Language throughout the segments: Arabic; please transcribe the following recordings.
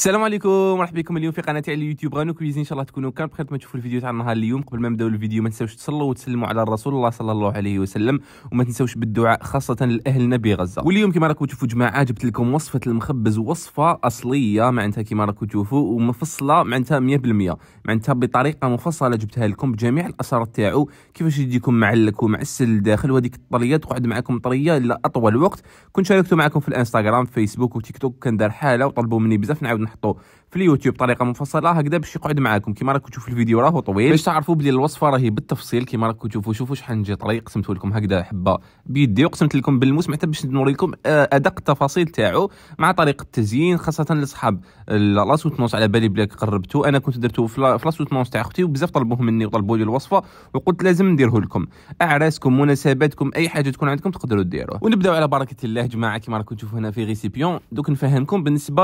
السلام عليكم مرحبا بكم اليوم في قناتي على اليوتيوب غانو كويزين ان شاء الله تكونوا كان بخير ما تشوفوا الفيديو تاع النهار اليوم قبل ما نبداو الفيديو ما تنساوش تصلوا وتسلموا على رسول الله صلى الله عليه وسلم وما تنساوش بالدعاء خاصه لاهلنا بغزه واليوم كما راكم تشوفوا جماعه جبت لكم وصفه المخبز وصفه اصليه معناتها كما راكم تشوفوا ومفصله معناتها 100% معناتها بطريقه مفصله جبتها لكم بجميع الاسرار تاعو كيفاش يجيكم معلك ومعسل الداخل وهذيك الطريه تقعد معكم طريه لاطول وقت كنت شاركته معكم في الانستغرام فيسبوك وتيك توك كندير حاله وطلبوا مني بزاف نعاود نحطوه في اليوتيوب طريقه مفصله هكذا باش يقعد معاكم كيما راكم تشوفوا الفيديو راهو طويل باش تعرفوا بلي الوصفه راهي بالتفصيل كيما راكم تشوفوا شوفوا شحال نجي طري قسمت لكم هكذا حبه بيدي وقسمت لكم بالموس حتى باش نوريكم آه، ادق التفاصيل تاعو مع طريقه التزيين خاصه لاصحاب لاسوتونس على بالي بلي قربتو انا كنت درتو في لاسوتونس تاع اختي وبزاف طلبوه مني وطلبوا لي الوصفه وقلت لازم نديره لكم اعراسكم مناسباتكم اي حاجه تكون عندكم تقدروا ديروه ونبداو على بركه الله جماعه كيما راكم تشوفوا هنا في ريسيبيون دوك نفهمكم بالنسبه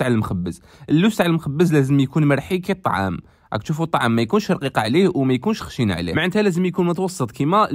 على المخبى المخبز اللوز تاع المخبز لازم يكون مرحي كي الطعام راك تشوفوا الطعام ما يكونش رقيق عليه وما يكونش خشين عليه معناتها لازم يكون متوسط كيما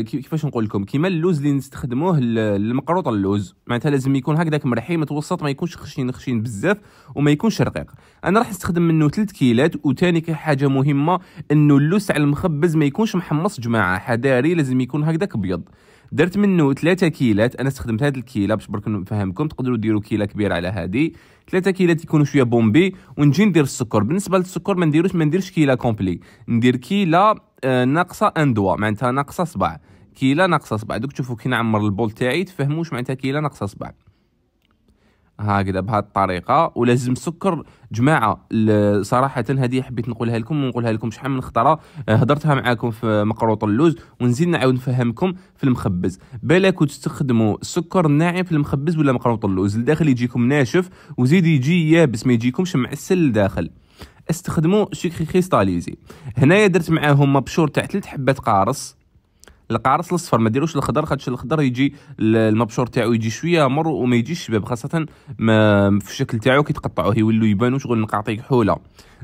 كيفاش نقول لكم كيما اللوز اللي نستخدموه المقروط اللوز معناتها لازم يكون هكذاك مرحي متوسط ما يكونش خشين خشين بزاف وما يكونش رقيق انا راح نستخدم منه 3 كيلات وثاني حاجه مهمه انه اللوز تاع المخبز ما يكونش محمص جماعه حذاري لازم يكون هكذاك ابيض درت منه 3 كيلات انا استخدمت هذه الكيله باش برك نفهمكم تقدروا ديروا كيله كبيره على هذه ثلاثه كيلات يكونوا شويه بومبي ونجي ندير السكر بالنسبه للسكر ما نديروش ما نديرش كيلا كومبلي ندير كيلا آه، ناقصه ان دوا معناتها ناقصه صباع كيلا ناقصه صباع دوك تشوفوا كي نعمر البول تاعي تفهموش معناتها كيلا ناقصه صباع هكذا بهذه الطريقه ولازم السكر جماعه صراحه هذه حبيت نقولها لكم ونقولها لكم شحال من خطره آه، هضرتها معاكم في مقروط اللوز ونزيد نعاود نفهمكم في المخبز بالك تستخدموا السكر الناعم في المخبز ولا مقروط اللوز الداخل يجيكم ناشف وزيد يجي يابس ما يجيكمش معسل الداخل استخدموا سكري كريستاليزي هنايا درت معاهم مبشور تاع ثلاث حبات قارص القارص الاصفر ما ديروش الخضر خاطش الخضر يجي المبشور تاعو يجي شويه مر وما يجيش شباب خاصه في الشكل تاعو كيتقطعوا يولو يبانو شغل نقاطيك حوله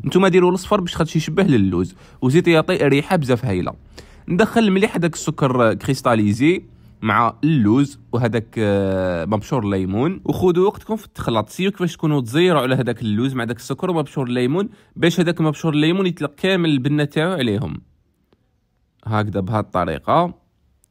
نتوما ديروا الاصفر باش خاطش يشبه للوز وزيد يعطي ريحه بزاف هايله ندخل مليح هذاك السكر كريستاليزي مع اللوز وهذاك آه، مبشور الليمون وخذوا وقتكم في التخلط سيو كيفاش تكونوا تزيروا على هذاك اللوز مع داك السكر ومبشور الليمون باش هذاك مبشور الليمون يتلقى كامل البنه تاعو عليهم هكذا الطريقه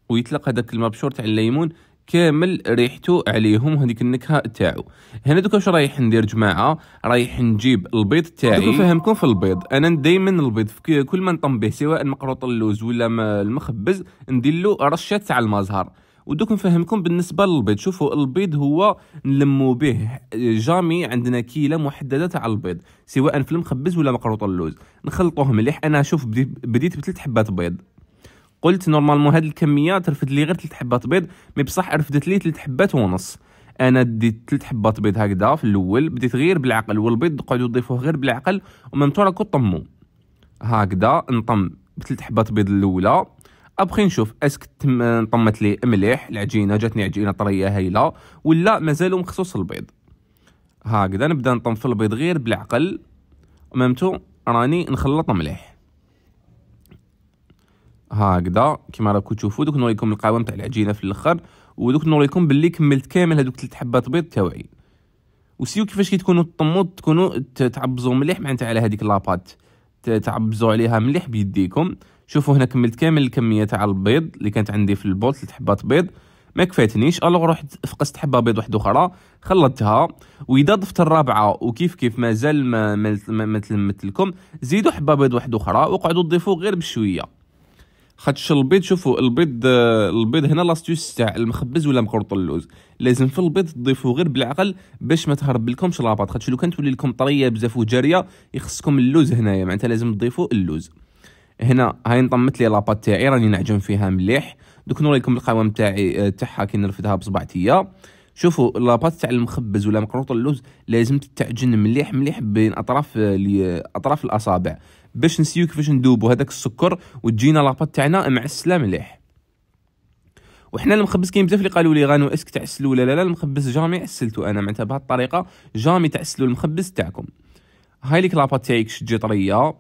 ويطلق هذاك المبشور تاع الليمون كامل ريحته عليهم هذيك النكهه تاعو هنا دوكا واش رايح ندير جماعه رايح نجيب البيض تاعي نفهمكم في البيض انا دائما البيض في كل ما نطم به سواء مقروط اللوز ولا المخبز ندير له رشه تاع المزهر ودوك نفهمكم بالنسبه للبيض شوفوا البيض هو نلمو به جامي عندنا كيله محدده تاع البيض سواء في المخبز ولا مقروط اللوز نخلطوه مليح انا شوف بديت بثلاث حبات بيض قلت نورمالمون هاد الكميه ترفد لي غير ثلاث حبات بيض مي بصح رفدت لي ثلاث حبات ونص انا ديت ثلاث حبات بيض هكذا في الاول بديت غير بالعقل والبيض قعدوا تضيفوه غير بالعقل ومام راكو طمو هكذا نطم بثلاث حبات بيض الاولى ابخي نشوف اسك طمت لي مليح العجينه جاتني عجينه طريه هايله ولا مازالوا مخصوص البيض هكذا نبدا نطم في البيض غير بالعقل مامتو راني نخلط مليح هكذا كما راكم تشوفوا دوك نوريكم القوام تاع العجينه في الاخر ودوك نوريكم باللي كملت كامل هذوك ثلاث حبات بيض تاوعي وسيو كيفاش كي تكونوا طموط تكونوا تعبزوا مليح معناتها على هذيك لاباط تعبزوا عليها مليح بيديكم شوفوا هنا كملت كامل الكميه تاع البيض اللي كانت عندي في البول ثلاث حبات بيض ما كفاتنيش الوغ رحت فقست حبه بيض واحده اخرى خلطتها واذا ضفت الرابعه وكيف كيف مازال ما ما, ما تلمت لكم زيدوا حبه بيض واحده اخرى وقعدوا تضيفوا غير بشويه خاطش البيض شوفوا البيض البيض هنا لاستيوس تاع المخبز ولا مقرط اللوز لازم في البيض تضيفوا غير بالعقل باش ما تهرب لكمش لاباط خاطش لو كانت تولي لكم طريه بزاف وجاريه يخصكم اللوز هنايا معناتها لازم تضيفوا اللوز هنا هاي نطمت لي لاباط تاعي راني نعجن فيها مليح دوك نوري لكم القوام تاعي آه، تاعها كي نرفدها بصبعتي شوفوا لاباط تاع المخبز ولا مقروط اللوز لازم تتعجن مليح مليح بين اطراف آه، آه، اطراف الاصابع باش نسيو كيفاش ندوبو هذاك السكر وتجينا لاباط تاعنا معسله مليح وحنا المخبز كاين بزاف اللي قالوا لي غانو اسك تعسلو لا لا لا المخبز جامي عسلتو انا معناتها بهذه الطريقه جامي تعسلو المخبز تاعكم هاي ليك لاباط تاعك شجي طريه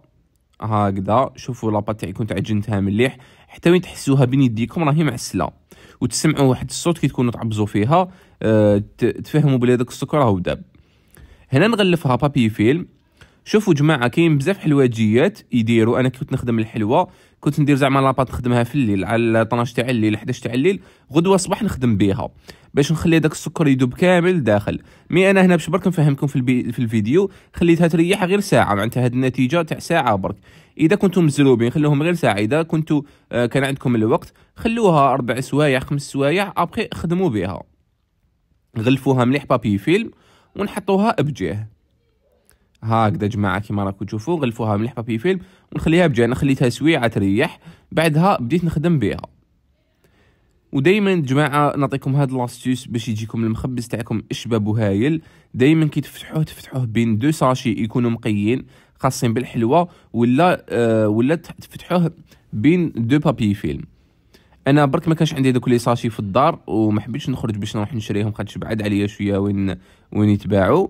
هكذا شوفوا لاباط كنت تعجنتها مليح حتى وين تحسوها بين يديكم راهي معسله وتسمعوا واحد الصوت كي تكونوا تعبزوا فيها أه تفهموا بلي هذاك السكر راهو داب هنا نغلفها بابي فيلم شوفوا جماعه كاين بزاف حلواجيات يديروا انا كنت نخدم الحلوى كنت ندير زعما لاباط نخدمها في الليل على 12 تاع الليل 11 تاع الليل غدوه الصباح نخدم بها باش نخلي داك السكر يدوب كامل داخل مي انا هنا باش برك نفهمكم في, البي... في الفيديو خليتها تريح غير ساعه معناتها هاد النتيجه تاع ساعه برك اذا كنتم مزروبين خلوهم غير ساعه اذا كنتو آه كان عندكم الوقت خلوها اربع سوايع خمس سوايع ابخي خدموا بها غلفوها مليح بابي فيلم ونحطوها بجيه هكذا جماعه كيما راكم تشوفوا غلفوها مليح بابي فيلم ونخليها بجانا خليتها سويعه تريح بعدها بديت نخدم بها ودائما جماعه نعطيكم هاد لاستيوس باش يجيكم المخبز تاعكم شباب وهايل دائما كي تفتحوه تفتحوه بين دو ساشي يكونوا مقيين خاصين بالحلوى ولا آه ولا تفتحوه بين دو بابي فيلم انا برك ما كانش عندي دوك لي ساشي في الدار وما حبيتش نخرج باش نروح نشريهم خاطر بعد عليا شويه وين وين يتباعوا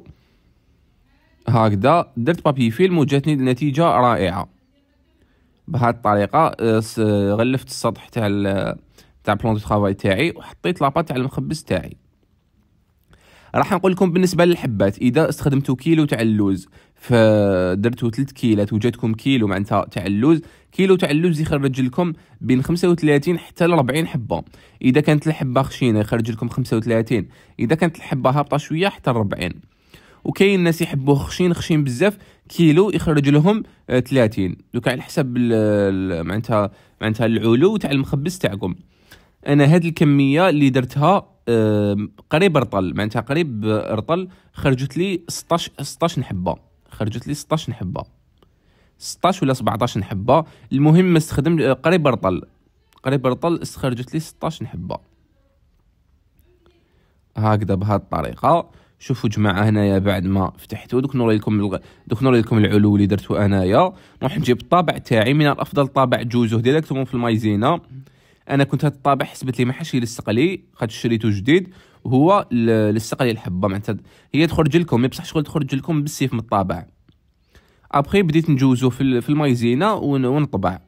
هكذا درت بابي فيلم وجاتني نتيجة رائعة بهاد الطريقة آه، غلفت السطح تاع تاع بلون دو ترافاي تاعي وحطيت لاباط تاع المخبز تاعي راح نقول لكم بالنسبه للحبات اذا استخدمتوا كيلو تاع اللوز فدرتوا 3 كيلات وجاتكم كيلو معناتها تاع اللوز كيلو تاع اللوز يخرج لكم بين 35 حتى ل 40 حبه اذا كانت الحبه خشينه يخرج لكم 35 اذا كانت الحبه هابطه شويه حتى 40 وكاين الناس يحبوه خشين خشين بزاف كيلو يخرج لهم 30 آه، دوك على حسب معناتها معناتها العلو تاع المخبز تاعكم انا هاد الكميه اللي درتها قريب رطل معناتها قريب رطل خرجت لي 16 16 حبه خرجت لي 16 حبه 16 ولا 17 حبه المهم ما استخدم آه، قريب رطل قريب رطل استخرجت لي 16 حبه هكذا بهذه الطريقه شوفوا جماعه هنايا بعد ما فتحته دوك نوري لكم الغ... دوك نوري لكم العلو اللي درتو انايا نروح نجيب الطابع تاعي من الافضل طابع جوزه ديريكتومون في المايزينا انا كنت هاد الطابع حسبت لي ما حاش يلصق لي خاطر شريته جديد وهو لصق لي الحبه معناتها هي تخرج لكم بصح شغل تخرج لكم بالسيف من الطابع ابخي بديت نجوزو في في المايزينا ونطبع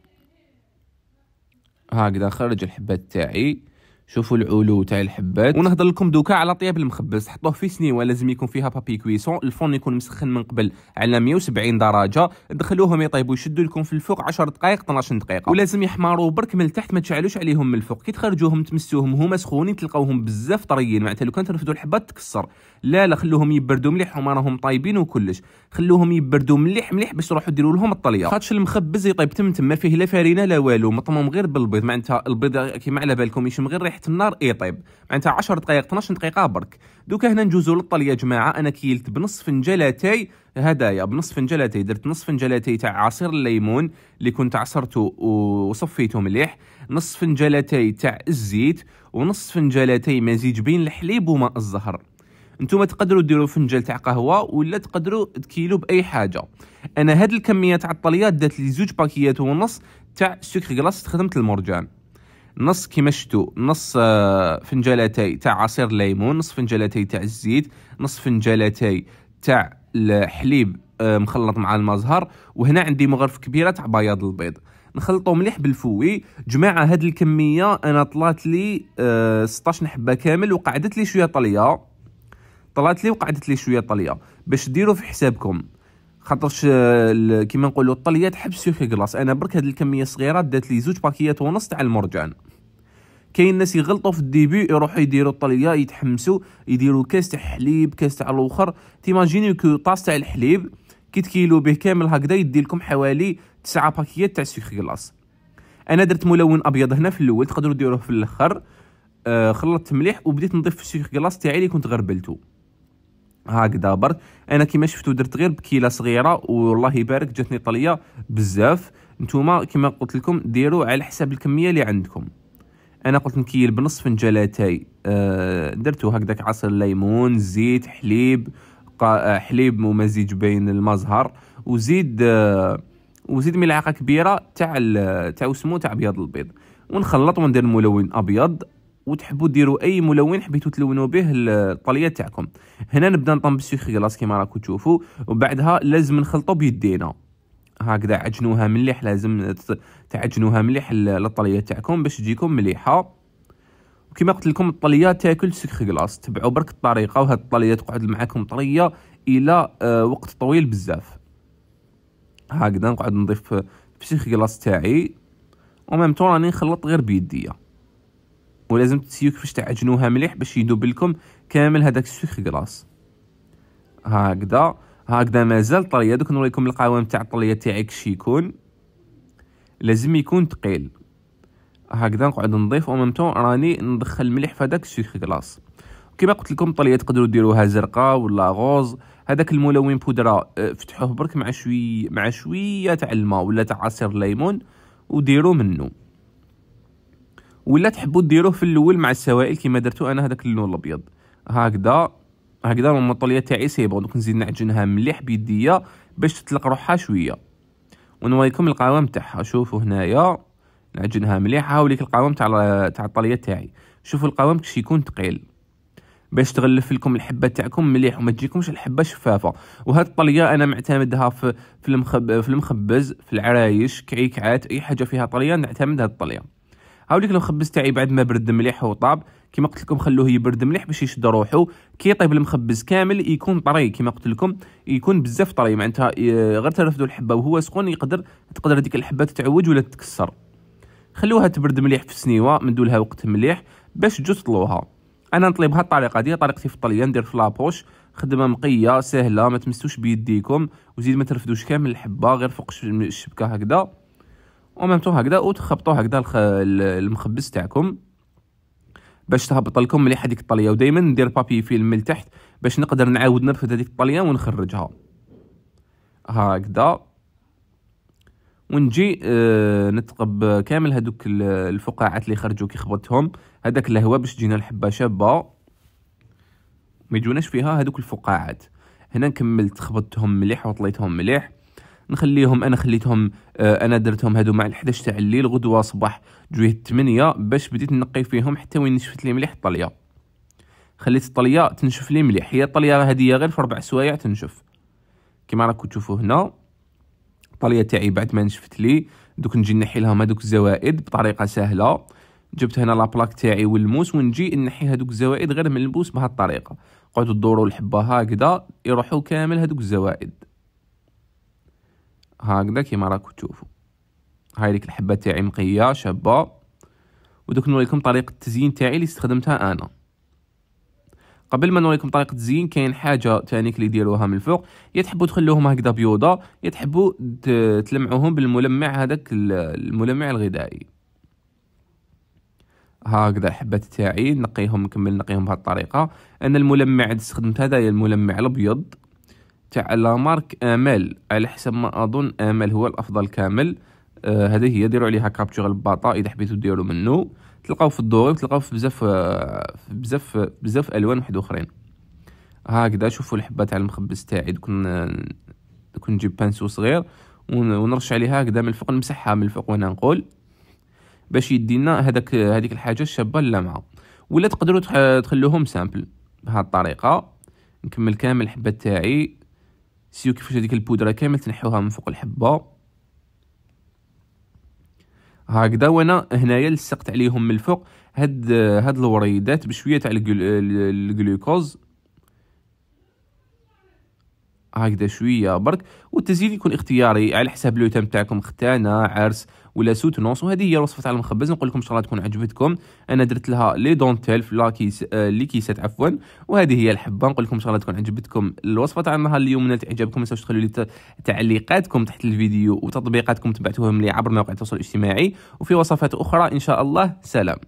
هكذا خرج الحبات تاعي شوفوا العلو تاع الحبات ونهضر لكم دوكا على طياب المخبز حطوه في سنيوه لازم يكون فيها بابي كويسون الفرن يكون مسخن من قبل على 170 درجه دخلوهم يطيبوا يشدوا لكم في الفوق 10 دقائق 12 دقيقه ولازم يحمروا برك من التحت ما تشعلوش عليهم من الفوق كي تخرجوهم تمسوهم هما سخونين تلقاوهم بزاف طريين معناتها لو كان ترفدوا الحبات تكسر لا لا خلوهم يبردوا مليح هما راهم طايبين وكلش خلوهم يبردوا مليح مليح باش تروحوا ديروا لهم الطليه خاطش المخبز يطيب تم تم ما فيه لا فارينه لا والو مطموم غير بالبيض معناتها البيض كيما على بالكم يشم غير ريحه تحت النار يطيب إيه معناتها 10 دقائق 12 دقيقه برك دوكا هنا نجوزو للطل يا جماعه انا كيلت بنص فنجان اتاي هدايا بنص فنجان اتاي درت نص فنجان اتاي تاع عصير الليمون اللي كنت عصرته وصفيته مليح نص فنجان اتاي تاع الزيت ونص فنجان اتاي مزيج بين الحليب وماء الزهر نتوما تقدروا ديروا فنجان تاع قهوه ولا تقدروا تكيلو باي حاجه انا هاد الكميه تاع الطليات دات لي زوج باكيات ونص تاع سكر كلاص خدمت المرجان نص كيمشتو نص آه، فنجالتي تاع عصير ليمون نص فنجالتي تاع الزيت نص فنجالتي تاع الحليب آه، مخلط مع المزهر وهنا عندي مغرف كبيره تاع بياض البيض نخلطو مليح بالفوي جماعه هاد الكميه انا طلعت لي 16 آه، حبه كامل وقعدت لي شويه طليه طلعت لي وقعدت لي شويه طليه باش ديروا في حسابكم خاطرش كيما نقولوا الطليه تحب سيوك كلاص انا برك هاد الكميه الصغيره دات لي زوج باكيات ونص تاع المرجان كاين ناس يغلطوا في الديبي يروحوا يديروا الطليه يتحمسوا يديروا كاس تاع حليب كاس تاع الاخر تيماجينيو كو طاس تاع الحليب كي تكيلو به كامل هكذا يدي لكم حوالي 9 باكيات تاع سيوك كلاص انا درت ملون ابيض هنا في الاول تقدروا ديروه في الاخر آه خلطت مليح وبديت نضيف في كلاص تاعي اللي كنت غربلتو هكذا برك انا كيما شفتو درت غير بكيله صغيره والله يبارك جاتني طليه بزاف نتوما كيما قلت لكم ديروا على حساب الكميه اللي عندكم انا قلت نكيل بنص فنجان اتاي آه درتو هكذاك عصير الليمون زيت حليب آه، حليب ممزج بين المزهر وزيد آه وزيد ملعقه كبيره تاع تاع سمو تاع ابيض البيض ونخلط وندير ملون ابيض وتحبوا ديروا اي ملون حبيتوا تلونوا به الطليه تاعكم هنا نبدا نطم بالسيخ كلاص كيما راكم تشوفوا وبعدها لازم نخلطوا بيدينا هكذا عجنوها مليح لازم تعجنوها مليح الطليه تاعكم باش تجيكم مليحه وكما قلت لكم الطليه تاكل سيخ كلاص تبعوا برك الطريقه وهاد الطليه تقعد معاكم طريه الى آه، وقت طويل بزاف هكذا نقعد نضيف في سيخ كلاص تاعي وميم راني نخلط غير بيديا ولازم تسيو كيفاش تعجنوها مليح باش يذوب لكم كامل هذاك السوخ كلاص هكذا هكذا مازال طريه دوك نوريكم القوام تاع الطليه تاعي كش يكون لازم يكون تقيل هكذا نقعد نضيف وميم طون راني ندخل مليح في هذاك السوخ كلاص كيما قلت لكم الطليه تقدروا ديروها زرقاء ولا غوز هذاك الملون بودره آه، فتحوه برك مع شوي مع شويه تاع الماء ولا تاع عصير الليمون وديروا منه ولا تحبوا ديروه في الاول مع السوائل كما درتو انا هذاك اللون الابيض هكذا هكذا المطليه تاعي سيبو دوك نزيد نعجنها مليح بيديا باش تطلق روحها شويه ونوريكم القوام تاعها شوفوا هنايا نعجنها مليح هاو ليك القوام تاع تاع الطليه تاعي شوفوا القوام كش يكون تقيل باش تغلف لكم الحبه تاعكم مليح وما تجيكمش الحبه شفافه وهاد الطليه انا معتمدها في في المخبز في العرايش كعيكعات اي حاجه فيها طليه نعتمد هاد الطليه هاوليك لو خبز تاعي بعد ما برد مليح وطاب كيما قلت لكم خلوه يبرد مليح باش يشد روحو كي يطيب المخبز كامل يكون طري كيما قلت لكم يكون بزاف طري معناتها غير ترفدوا الحبه وهو سخون يقدر تقدر هذيك الحبه تتعوج ولا تتكسر خلوها تبرد مليح في السنيوه لها وقت مليح باش تجو تطلوها انا نطلي بهاد الطريقه دي طريقتي في الطليه ندير في لابوش خدمه نقيه سهله ما تمسوش بيديكم وزيد ما ترفدوش كامل الحبه غير فوق الشبكه هكذا وممتو هكذا وتخبطوا هكذا الخ... المخبز تاعكم باش تهبط لكم مليح هذيك الطليه ودائما ندير بابي فيلم من باش نقدر نعاود نرفد هذيك الطليه ونخرجها هكذا ونجي آه نتقب كامل هذوك الفقاعات اللي خرجوا كي خبطتهم هذاك الهواء باش تجينا الحبه شابه ما يجوناش فيها هذوك الفقاعات هنا نكمل تخبطتهم مليح وطليتهم مليح نخليهم انا خليتهم آه، انا درتهم هادو مع ال11 تاع الليل غدوه صباح جويه 8 باش بديت نقي فيهم حتى وين نشفت لي مليح الطليه خليت الطليه تنشف لي مليح هي الطليه هذه غير في ربع سوايع تنشف كما راكم تشوفوا هنا الطليه تاعي بعد ما نشفت لي دوك نجي نحي لهم هذوك الزوائد بطريقه سهله جبت هنا لابلاك تاعي والموس ونجي نحي هذوك الزوائد غير من الموس بهالطريقه قعدوا دوروا الحبه هكذا يروحوا كامل هذوك الزوائد هكذا كيما راكم تشوفوا هاي ديك الحبه تاعي مقيه شابه ودوك نوريكم طريقه التزيين تاعي اللي استخدمتها انا قبل ما نوريكم طريقه التزيين كاين حاجه تانيك اللي ديروها من الفوق يا تحبوا تخلوهم هكذا بيوضه يا تحبوا تلمعوهم بالملمع هذاك الملمع الغذائي هكذا الحبات تاعي نقيهم نكمل نقيهم بهذه الطريقه انا الملمع اللي استخدمت هذا هي الملمع الابيض تاع لامارك امل على حسب ما اظن امل هو الافضل كامل آه هذه هي ديروا عليها كابتشور الباطا اذا حبيتو ديروا منه تلقاو في الدوري تلقاو في بزاف آه، بزاف بزاف الوان واحد اخرين هكذا شوفوا الحبه تاع المخبز تاعي دوك دوك نجيب بانسو صغير ونرش عليها هكذا من الفوق نمسحها من الفوق وانا نقول باش يدينا هذاك هذيك الحاجه الشابه اللامعه ولا تقدروا تخلوهم سامبل بهذه الطريقه نكمل كامل الحبه تاعي سيو كيفاش هذيك البودره كامل تنحيوها من فوق الحبه هكذا وانا هنايا لصقت عليهم من الفوق هاد هاد الوريدات بشويه تاع الجلوكوز هكذا شويه برك والتزيين يكون اختياري على حساب لو تام تاعكم ختانه عرس ولا سوتونونس وهذه هي الوصفه تاع المخبز نقول لكم ان شاء الله تكون عجبتكم انا درت لها لي دونتيل في لاكيس آه كيسات عفوا وهذه هي الحبه نقول لكم ان شاء الله تكون عجبتكم الوصفه تاع النهار اليوم نالت اعجابكم ما تنساوش تخلوا لي تعليقاتكم تحت الفيديو وتطبيقاتكم تبعتوهم لي عبر مواقع التواصل الاجتماعي وفي وصفات اخرى ان شاء الله سلام